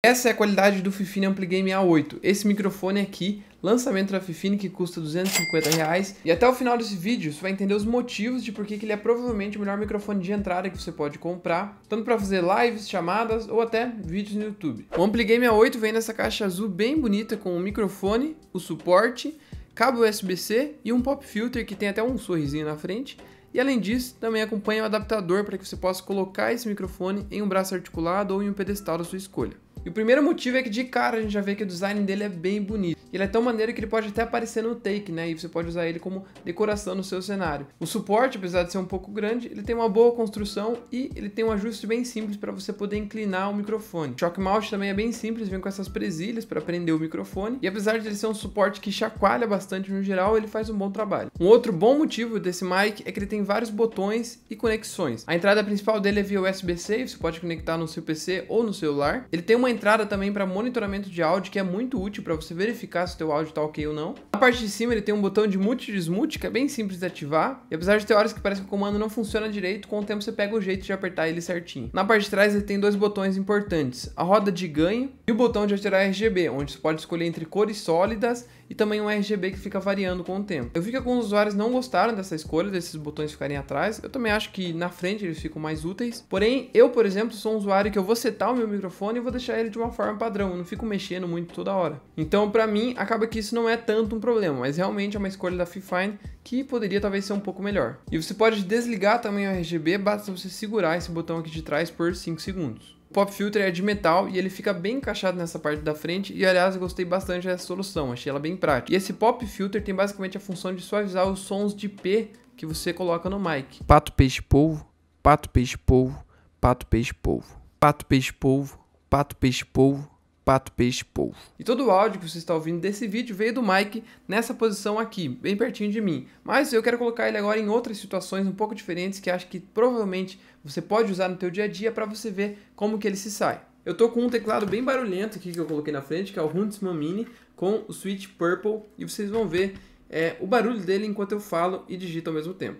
Essa é a qualidade do Fifine Ampligame A8. Esse microfone aqui, lançamento da Fifine, que custa 250 reais. E até o final desse vídeo você vai entender os motivos de por que ele é provavelmente o melhor microfone de entrada que você pode comprar, tanto para fazer lives, chamadas ou até vídeos no YouTube. O Ampligame A8 vem nessa caixa azul bem bonita com o microfone, o suporte, cabo USB-C e um pop filter que tem até um sorrisinho na frente. E além disso, também acompanha o um adaptador para que você possa colocar esse microfone em um braço articulado ou em um pedestal da sua escolha. E o primeiro motivo é que de cara a gente já vê que o design dele é bem bonito. Ele é tão maneiro que ele pode até aparecer no take, né? E você pode usar ele como decoração no seu cenário. O suporte, apesar de ser um pouco grande, ele tem uma boa construção e ele tem um ajuste bem simples para você poder inclinar o microfone. O shock mount também é bem simples, vem com essas presilhas para prender o microfone. E apesar de ele ser um suporte que chacoalha bastante no geral, ele faz um bom trabalho. Um outro bom motivo desse mic é que ele tem vários botões e conexões. A entrada principal dele é via USB-C, você pode conectar no seu PC ou no celular. Ele tem uma entrada também para monitoramento de áudio, que é muito útil para você verificar se o teu áudio está ok ou não. Na parte de cima ele tem um botão de mute e desmute, que é bem simples de ativar. E apesar de ter horas que parece que o comando não funciona direito, com o tempo você pega o jeito de apertar ele certinho. Na parte de trás ele tem dois botões importantes, a roda de ganho e o botão de alterar RGB, onde você pode escolher entre cores sólidas e também um RGB que fica variando com o tempo. Eu vi que alguns usuários não gostaram dessa escolha, desses botões ficarem atrás. Eu também acho que na frente eles ficam mais úteis. Porém, eu, por exemplo, sou um usuário que eu vou setar o meu microfone e vou deixar ele de uma forma padrão, eu não fico mexendo muito toda hora. Então, para mim, acaba que isso não é tanto um problema, mas realmente é uma escolha da Fifine que poderia talvez ser um pouco melhor. E você pode desligar também o RGB, basta você segurar esse botão aqui de trás por 5 segundos. O pop filter é de metal e ele fica bem encaixado nessa parte da frente e aliás eu gostei bastante dessa solução, achei ela bem prática. E esse pop filter tem basicamente a função de suavizar os sons de P que você coloca no mic. Pato peixe polvo, pato peixe polvo, pato peixe polvo, pato peixe polvo, pato, peixe, polvo, pato, peixe, polvo. E todo o áudio que você está ouvindo desse vídeo veio do Mike nessa posição aqui, bem pertinho de mim. Mas eu quero colocar ele agora em outras situações um pouco diferentes que acho que provavelmente você pode usar no teu dia a dia para você ver como que ele se sai. Eu tô com um teclado bem barulhento aqui que eu coloquei na frente, que é o Huntsman Mini com o Switch Purple, e vocês vão ver é, o barulho dele enquanto eu falo e digito ao mesmo tempo.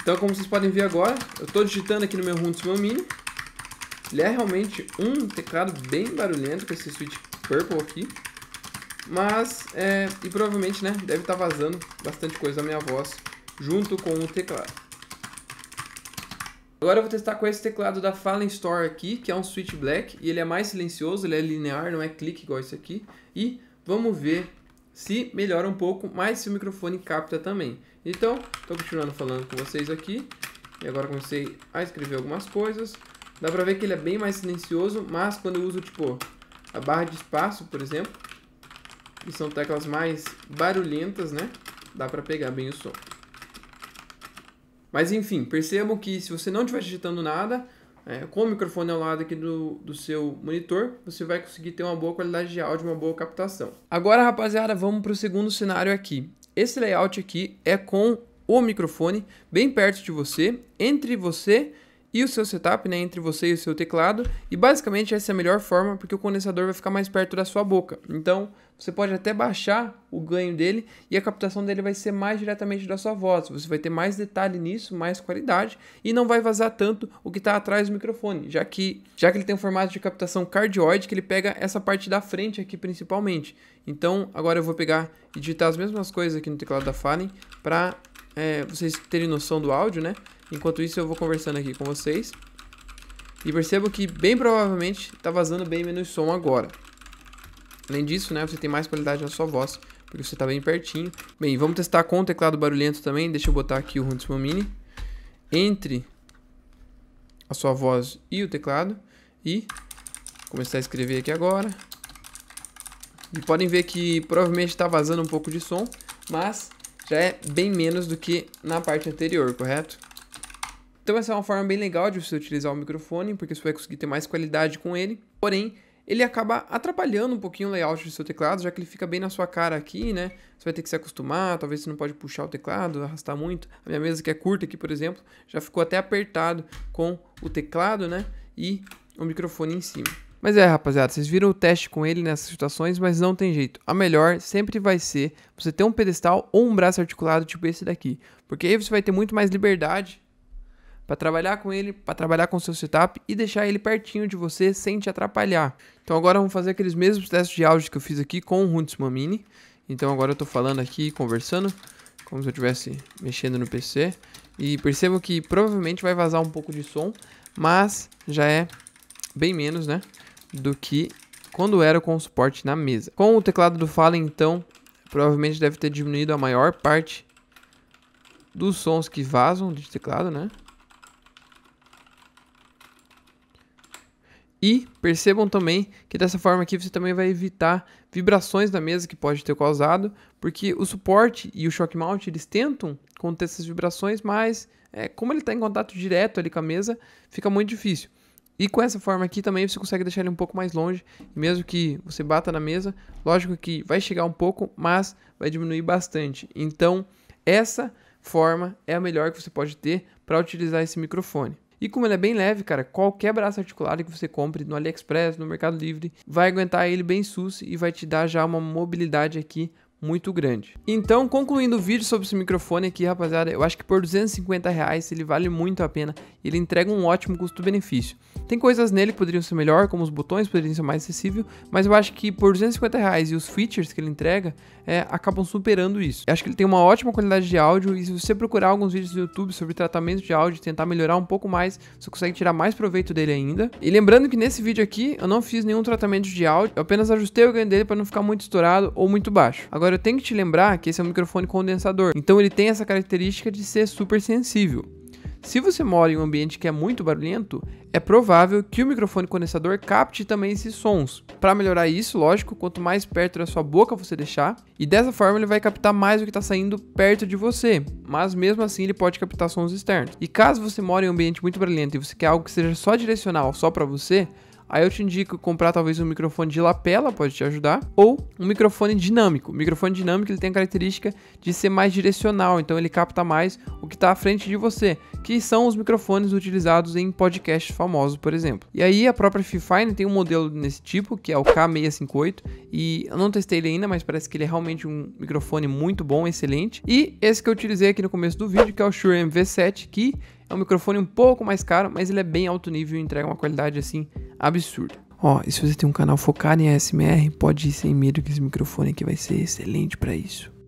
Então, como vocês podem ver agora, eu estou digitando aqui no meu Huntsman Mini, ele é realmente um teclado bem barulhento com esse switch purple aqui. Mas, é, e provavelmente, né, deve estar tá vazando bastante coisa da minha voz junto com o teclado. Agora eu vou testar com esse teclado da Fallen Store aqui, que é um Switch Black, e ele é mais silencioso, ele é linear, não é clique igual esse aqui. E vamos ver se melhora um pouco, mas se o microfone capta também. Então, estou continuando falando com vocês aqui, e agora comecei a escrever algumas coisas. Dá pra ver que ele é bem mais silencioso, mas quando eu uso, tipo, a barra de espaço, por exemplo, que são teclas mais barulhentas, né? Dá pra pegar bem o som. Mas enfim, percebo que se você não estiver digitando nada, é, com o microfone ao lado aqui do, do seu monitor, você vai conseguir ter uma boa qualidade de áudio, uma boa captação. Agora, rapaziada, vamos para o segundo cenário aqui. Esse layout aqui é com o microfone bem perto de você, entre você e e o seu setup, né, entre você e o seu teclado. E basicamente essa é a melhor forma, porque o condensador vai ficar mais perto da sua boca. Então, você pode até baixar o ganho dele e a captação dele vai ser mais diretamente da sua voz. Você vai ter mais detalhe nisso, mais qualidade e não vai vazar tanto o que está atrás do microfone, já que já que ele tem um formato de captação cardioide que ele pega essa parte da frente aqui principalmente. Então, agora eu vou pegar e digitar as mesmas coisas aqui no teclado da Fallen para é, vocês terem noção do áudio, né? Enquanto isso eu vou conversando aqui com vocês. E percebo que bem provavelmente está vazando bem menos som agora. Além disso, né, você tem mais qualidade na sua voz, porque você está bem pertinho. Bem, vamos testar com o teclado barulhento também. Deixa eu botar aqui o Huntsman Mini. Entre a sua voz e o teclado. E começar a escrever aqui agora. E podem ver que provavelmente está vazando um pouco de som, mas já é bem menos do que na parte anterior, correto? Então essa é uma forma bem legal de você utilizar o microfone, porque você vai conseguir ter mais qualidade com ele. Porém, ele acaba atrapalhando um pouquinho o layout do seu teclado, já que ele fica bem na sua cara aqui, né? Você vai ter que se acostumar, talvez você não pode puxar o teclado, arrastar muito. A minha mesa que é curta aqui, por exemplo, já ficou até apertado com o teclado, né? E o microfone em cima. Mas é, rapaziada, vocês viram o teste com ele nessas situações, mas não tem jeito. A melhor sempre vai ser você ter um pedestal ou um braço articulado tipo esse daqui, porque aí você vai ter muito mais liberdade para trabalhar com ele, para trabalhar com seu setup e deixar ele pertinho de você sem te atrapalhar. Então agora vamos fazer aqueles mesmos testes de áudio que eu fiz aqui com o Huntsman Mini. Então agora eu estou falando aqui, conversando, como se eu estivesse mexendo no PC. E percebo que provavelmente vai vazar um pouco de som, mas já é bem menos, né? do que quando era com o suporte na mesa. Com o teclado do Fala, então, provavelmente deve ter diminuído a maior parte dos sons que vazam de teclado, né? E percebam também que dessa forma aqui você também vai evitar vibrações da mesa que pode ter causado, porque o suporte e o shock mount eles tentam conter essas vibrações, mas é, como ele está em contato direto ali com a mesa, fica muito difícil. E com essa forma aqui também você consegue deixar ele um pouco mais longe, mesmo que você bata na mesa, lógico que vai chegar um pouco, mas vai diminuir bastante. Então, essa forma é a melhor que você pode ter para utilizar esse microfone. E como ele é bem leve, cara, qualquer braço articulado que você compre no AliExpress, no Mercado Livre, vai aguentar ele bem sus e vai te dar já uma mobilidade aqui muito grande. Então, concluindo o vídeo sobre esse microfone aqui, rapaziada, eu acho que por 250 reais ele vale muito a pena. Ele entrega um ótimo custo-benefício. Tem coisas nele que poderiam ser melhor, como os botões poderiam ser mais acessível, mas eu acho que por 250 reais e os features que ele entrega é, acabam superando isso. Eu acho que ele tem uma ótima qualidade de áudio e se você procurar alguns vídeos no YouTube sobre tratamento de áudio e tentar melhorar um pouco mais, você consegue tirar mais proveito dele ainda. E lembrando que nesse vídeo aqui eu não fiz nenhum tratamento de áudio, eu apenas ajustei o ganho dele para não ficar muito estourado ou muito baixo. Agora Agora eu tenho que te lembrar que esse é um microfone condensador, então ele tem essa característica de ser super sensível. Se você mora em um ambiente que é muito barulhento, é provável que o microfone condensador capte também esses sons. Para melhorar isso, lógico, quanto mais perto da sua boca você deixar, e dessa forma ele vai captar mais o que está saindo perto de você, mas mesmo assim ele pode captar sons externos. E caso você mora em um ambiente muito barulhento e você quer algo que seja só direcional, só para você, Aí eu te indico comprar talvez um microfone de lapela, pode te ajudar, ou um microfone dinâmico. O microfone dinâmico ele tem a característica de ser mais direcional, então ele capta mais o que está à frente de você, que são os microfones utilizados em podcasts famosos, por exemplo. E aí a própria Fifine tem um modelo nesse tipo, que é o K658, e eu não testei ele ainda, mas parece que ele é realmente um microfone muito bom, excelente. E esse que eu utilizei aqui no começo do vídeo, que é o Shure MV7, que é um microfone um pouco mais caro, mas ele é bem alto nível e entrega uma qualidade assim absurda. Ó, oh, e se você tem um canal focado em ASMR, pode ir sem medo que esse microfone aqui vai ser excelente para isso.